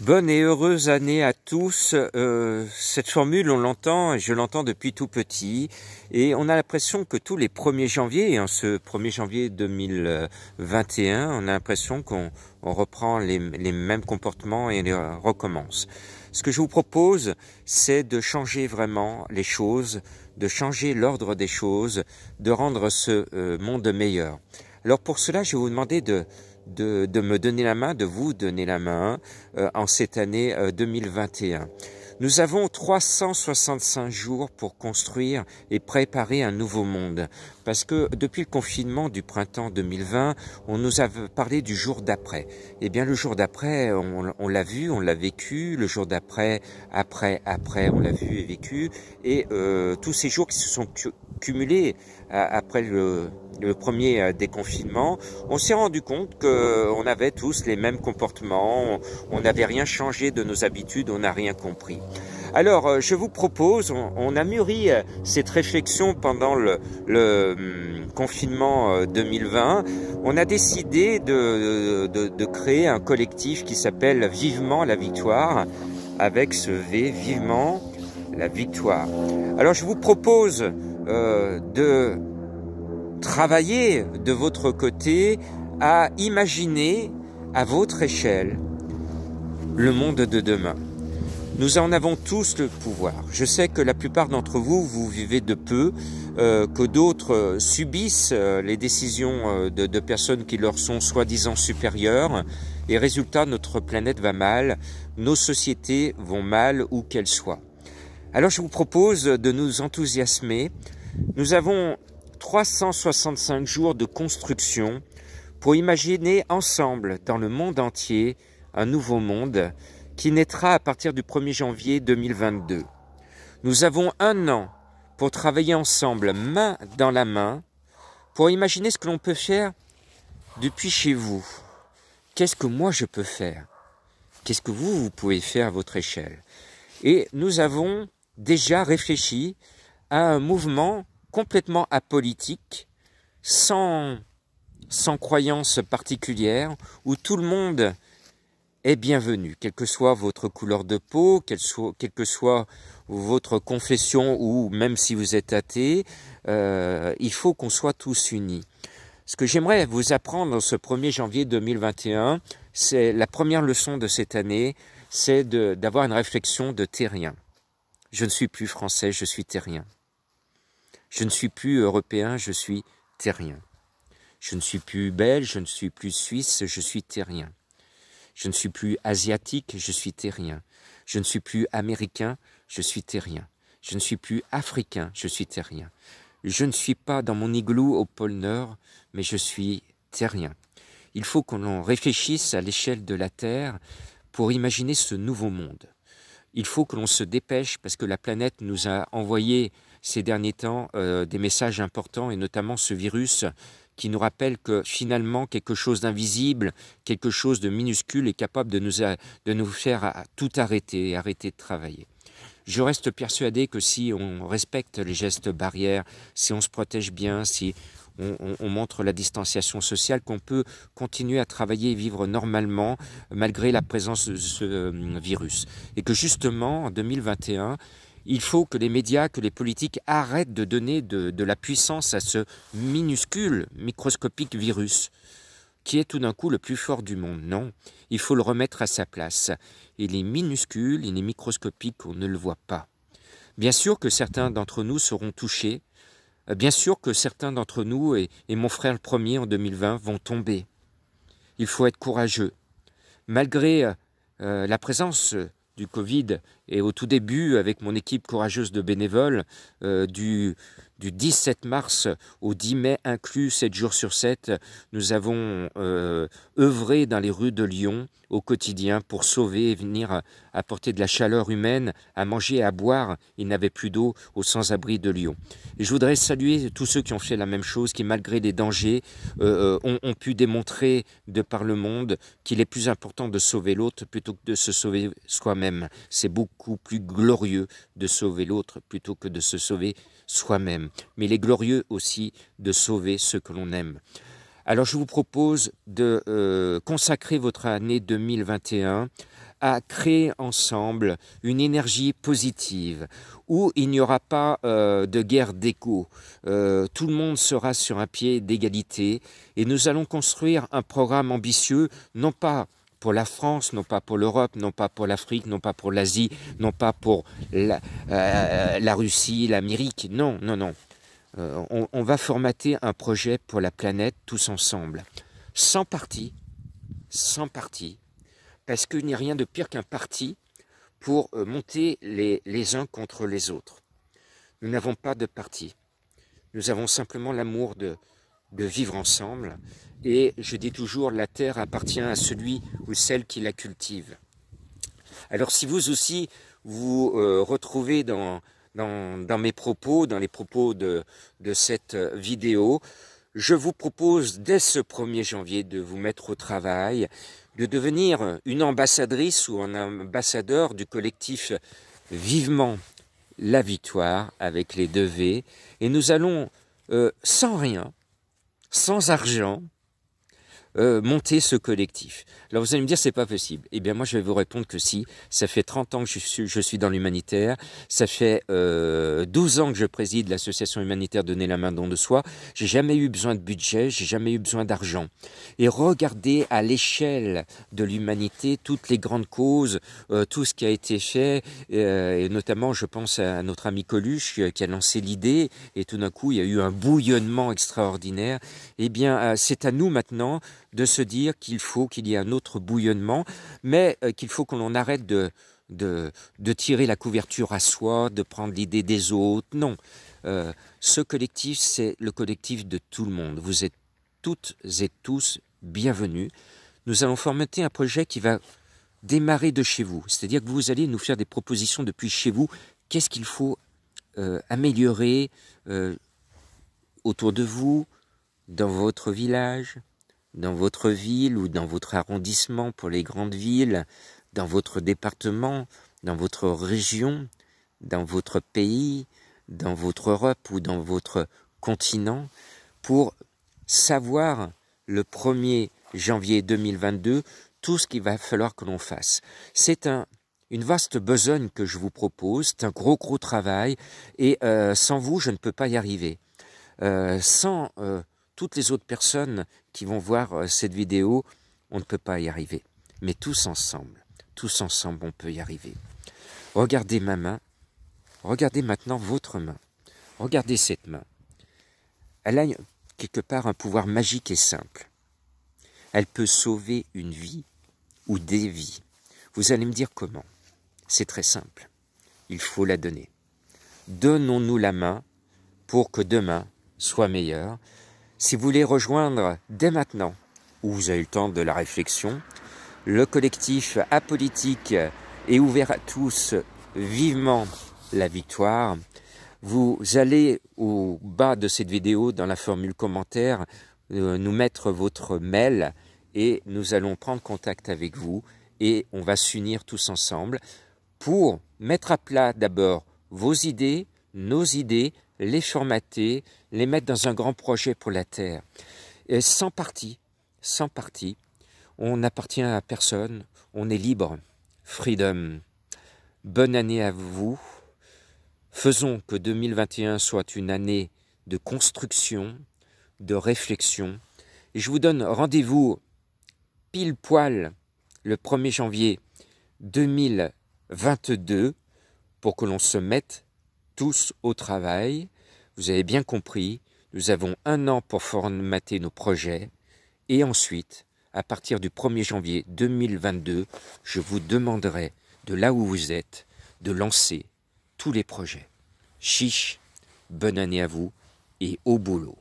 Bonne et heureuse année à tous. Euh, cette formule, on l'entend, je l'entends depuis tout petit, et on a l'impression que tous les 1er hein, janvier, en ce 1er janvier 2021, on a l'impression qu'on reprend les, mêmes comportements et les recommence. Ce que je vous propose, c'est de changer vraiment les choses, de changer l'ordre des choses, de rendre ce euh, monde meilleur. Alors pour cela, je vais vous demander de, de, de me donner la main, de vous donner la main euh, en cette année 2021. Euh, nous avons 365 jours pour construire et préparer un nouveau monde. Parce que depuis le confinement du printemps 2020, on nous a parlé du jour d'après. Eh bien, le jour d'après, on, l'a vu, on l'a vécu. Le jour d'après, après, après, on l'a vu et vécu. Et euh, tous ces jours qui se sont cumulés euh, après le, le premier euh, déconfinement, on s'est rendu compte qu'on avait tous les mêmes comportements, on n'avait rien changé de nos habitudes, on n'a rien compris. Alors, euh, je vous propose, on, a mûri euh, cette réflexion pendant le, hum, confinement 2020. Euh, on a décidé de, créer un collectif qui s'appelle Vivement la Victoire, avec ce V, Vivement la Victoire. Alors, je vous propose de travailler de votre côté à imaginer à votre échelle le monde de demain. Nous en avons tous le pouvoir. Je sais que la plupart d'entre vous, vous vivez de peu, euh, que d'autres euh, subissent euh, les décisions de, de, personnes qui leur sont soi-disant supérieures, et résultat, notre planète va mal, nos sociétés vont mal où qu'elles soient. Alors je vous propose de nous enthousiasmer. Nous avons 365 jours de construction pour imaginer ensemble, dans le monde entier, un nouveau monde qui naîtra à partir du 1er janvier 2022. Nous avons un an pour travailler ensemble, main dans la main, pour imaginer ce que l'on peut faire depuis chez vous. Qu'est-ce que moi je peux faire Qu'est-ce que vous, vous pouvez faire à votre échelle Et nous avons déjà réfléchi à un mouvement complètement apolitique, sans, sans croyance particulière, où tout le monde est bienvenue, quelle que soit votre couleur de peau, quelle, que soit votre confession ou même si vous êtes athée, euh, il faut qu'on soit tous unis. Ce que j'aimerais vous apprendre ce 1er janvier 2021, c'est la première leçon de cette année, c'est d'avoir une réflexion de terrien. Je ne suis plus français, je suis terrien. Je ne suis plus européen, je suis terrien. Je ne suis plus belge, je ne suis plus suisse, je suis terrien. Je ne suis plus asiatique, je suis terrien. Je ne suis plus américain, je suis terrien. Je ne suis plus africain, je suis terrien. Je ne suis pas dans mon igloo au pôle Nord, mais je suis terrien. Il faut que l'on réfléchisse à l'échelle de la Terre pour imaginer ce nouveau monde. Il faut que l'on se dépêche parce que la planète nous a envoyé ces derniers temps euh, des messages importants et notamment ce virus qui nous rappelle que finalement quelque chose d'invisible, quelque chose de minuscule est capable de nous, de nous faire tout arrêter et arrêter de travailler. Je reste persuadé que si on respecte les gestes barrières, si on se protège bien, si on, on, montre la distanciation sociale, qu'on peut continuer à travailler et vivre normalement malgré la présence de ce euh, virus. Et que justement, en 2021, il faut que les médias, que les politiques arrêtent de donner de, la puissance à ce minuscule, microscopique virus qui est tout d'un coup le plus fort du monde. Non, il faut le remettre à sa place. Il est minuscule, il est microscopique, on ne le voit pas. Bien sûr que certains d'entre nous seront touchés, bien sûr que certains d'entre nous, et, mon frère le premier en 2020, vont tomber. Il faut être courageux. Malgré euh, euh, la présence du Covid et au tout début, avec mon équipe courageuse de bénévoles, euh, du, du 17 mars au 10 mai inclus, 7 jours sur 7, nous avons euh, œuvré dans les rues de Lyon au quotidien pour sauver et venir apporter de la chaleur humaine, à manger et à boire. Il n'avait plus d'eau aux sans-abri de Lyon. je voudrais saluer tous ceux qui ont fait la même chose, qui malgré les dangers euh, euh, ont, ont, pu démontrer de par le monde qu'il est plus important de sauver l'autre plutôt que de se sauver soi-même. C'est beaucoup plus glorieux de sauver l'autre plutôt que de se sauver soi-même, mais il est glorieux aussi de sauver ceux que l'on aime. Alors je vous propose de euh, consacrer votre année 2021 à créer ensemble une énergie positive où il n'y aura pas euh, de guerre d'écho. Euh, tout le monde sera sur un pied d'égalité et nous allons construire un programme ambitieux, non pas pour la France, non pas pour l'Europe, non pas pour l'Afrique, non pas pour l'Asie, non pas pour la, euh, Russie, l'Amérique. Non, non, non. Euh, on, va formater un projet pour la planète tous ensemble, sans parti, sans parti, parce qu'il n'y a rien de pire qu'un parti pour euh, monter les uns contre les autres. Nous n'avons pas de parti. Nous avons simplement l'amour de, de vivre ensemble. Et je dis toujours, la terre appartient à celui ou celle qui la cultive. Alors si vous aussi vous euh, retrouvez dans, mes propos, dans les propos de, de cette vidéo, je vous propose dès ce 1er janvier de vous mettre au travail, de devenir une ambassadrice ou un ambassadeur du collectif Vivement la Victoire avec les deux V. Et nous allons, euh, sans rien, sans argent, euh, monter ce collectif. Alors vous allez me dire, c'est pas possible. Eh bien moi, je vais vous répondre que si. Ça fait 30 ans que je suis, dans l'humanitaire. Ça fait 12 euh, ans que je préside l'association humanitaire Donner la main don de soi. J'ai jamais eu besoin de budget, j'ai jamais eu besoin d'argent. Et regardez à l'échelle de l'humanité toutes les grandes causes, euh, tout ce qui a été fait, et notamment, je pense à notre ami Coluche qui a lancé l'idée, et tout d'un coup, il y a eu un bouillonnement extraordinaire. Eh bien, c'est à nous maintenant de se dire qu'il faut qu'il y ait un autre bouillonnement, mais euh, qu'il faut qu'on arrête de, tirer la couverture à soi, de prendre l'idée des autres. Non. Euh, ce collectif, c'est le collectif de tout le monde. Vous êtes toutes et tous bienvenus. Nous allons formater un projet qui va démarrer de chez vous. C'est-à-dire que vous allez nous faire des propositions depuis chez vous. Qu'est-ce qu'il faut euh, améliorer autour de vous, dans votre village, dans votre ville ou dans votre arrondissement pour les grandes villes, dans votre département, dans votre région, dans votre pays, dans votre Europe ou dans votre continent, pour savoir le 1er janvier 2022 tout ce qu'il va falloir que l'on fasse. C'est un, une vaste besogne que je vous propose, c'est un gros gros travail, et euh, sans vous, je ne peux pas y arriver. Euh, sans euh, toutes les autres personnes qui vont voir euh, cette vidéo, on ne peut pas y arriver. Mais tous ensemble, tous ensemble, on peut y arriver. Regardez ma main. Regardez maintenant votre main. Regardez cette main. Elle a quelque part un pouvoir magique et simple. Elle peut sauver une vie ou des vies. Vous allez me dire comment. C'est très simple. Il faut la donner. Donnons-nous la main pour que demain soit meilleur, si vous voulez rejoindre dès maintenant, ou vous avez le temps de la réflexion, le collectif apolitique est ouvert à tous, vivement la victoire. Vous allez au bas de cette vidéo, dans la formule commentaire, euh, nous mettre votre mail et nous allons prendre contact avec vous et on va s'unir tous ensemble pour mettre à plat d'abord vos idées, nos idées, les formater, les mettre dans un grand projet pour la Terre. Et sans parti, sans parti, on n'appartient à personne, on est libre. Freedom. Bonne année à vous. Faisons que 2021 soit une année de construction, de réflexion. Et je vous donne rendez-vous pile poil le 1er janvier 2022 pour que l'on se mette tous au travail. Vous avez bien compris, nous avons un an pour formater nos projets. Et ensuite, à partir du 1er janvier 2022, je vous demanderai, de là où vous êtes, de lancer tous les projets. Chiche, bonne année à vous et au boulot.